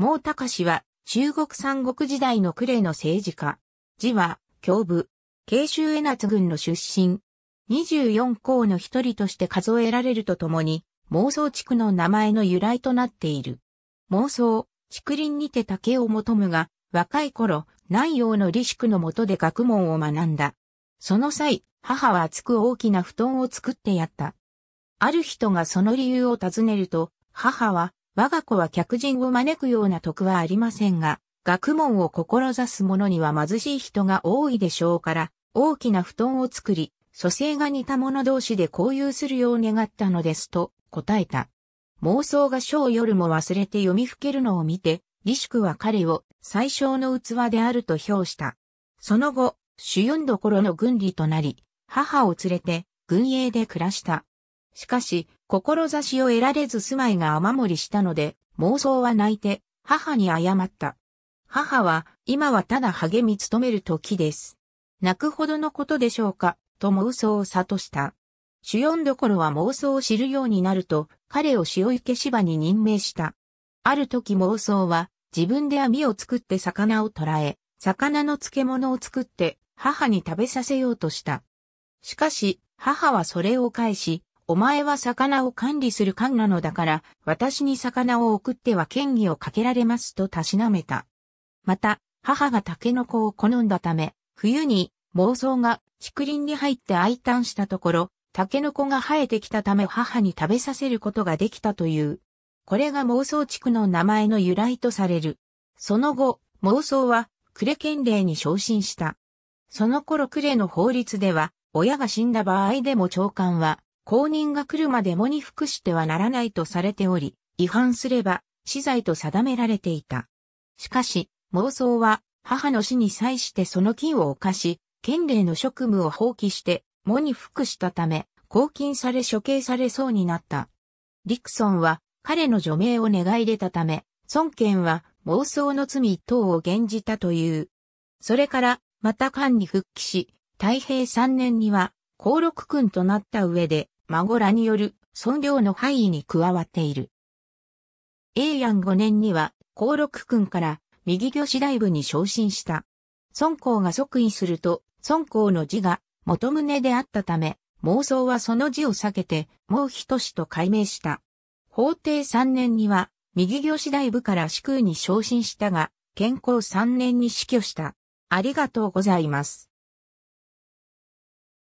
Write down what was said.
毛高氏は中国三国時代の呉の政治家。字は、京部、慶州江夏郡の出身。24校の一人として数えられるとともに、妄想地区の名前の由来となっている。妄想、竹林にて竹を求むが、若い頃、南洋の李宿の下で学問を学んだ。その際、母は厚く大きな布団を作ってやった。ある人がその理由を尋ねると、母は我が子は客人を招くような徳はありませんが、学問を志す者には貧しい人が多いでしょうから、大きな布団を作り、蘇生が似た者同士で交友するよう願ったのですと答えた。妄想が小夜も忘れて読みふけるのを見て、李粛は彼を最小の器であると評した。その後、主運どころの軍理となり、母を連れて軍営で暮らした。しかし、志を得られず住まいが雨漏りしたので、妄想は泣いて、母に謝った。母は、今はただ励み努める時です。泣くほどのことでしょうか、と妄想を悟した。主四どころは妄想を知るようになると、彼を塩池芝に任命した。ある時妄想は、自分で網を作って魚を捕らえ、魚の漬物を作って、母に食べさせようとした。しかし、母はそれを返し、お前は魚を管理する官なのだから、私に魚を送っては権威をかけられますとたしなめた。また、母がタケノコを好んだため、冬に妄想が竹林に入って哀嘆したところ、タケノコが生えてきたため母に食べさせることができたという。これが妄想地区の名前の由来とされる。その後、妄想は呉県令に昇進した。その頃呉の法律では、親が死んだ場合でも長官は公認が来るまでもに服してはならないとされており、違反すれば死罪と定められていた。しかし、妄想は母の死に際してその金を犯し、県令の職務を放棄して、喪に服したため、拘禁され処刑されそうになった。リクソンは彼の除名を願い出たため、孫権は妄想の罪等を厳じたという。それから、また官に復帰し、太平三年には、公六君となった上で、孫らによる尊領の範囲に加わっている。永安5年には、高禄君から右御師大部に昇進した。孫公が即位すると、孫公の字が元宗であったため、妄想はその字を避けて、もう一しと改名した。法廷3年には、右御師大部から死空に昇進したが、健康3年に死去した。ありがとうございます。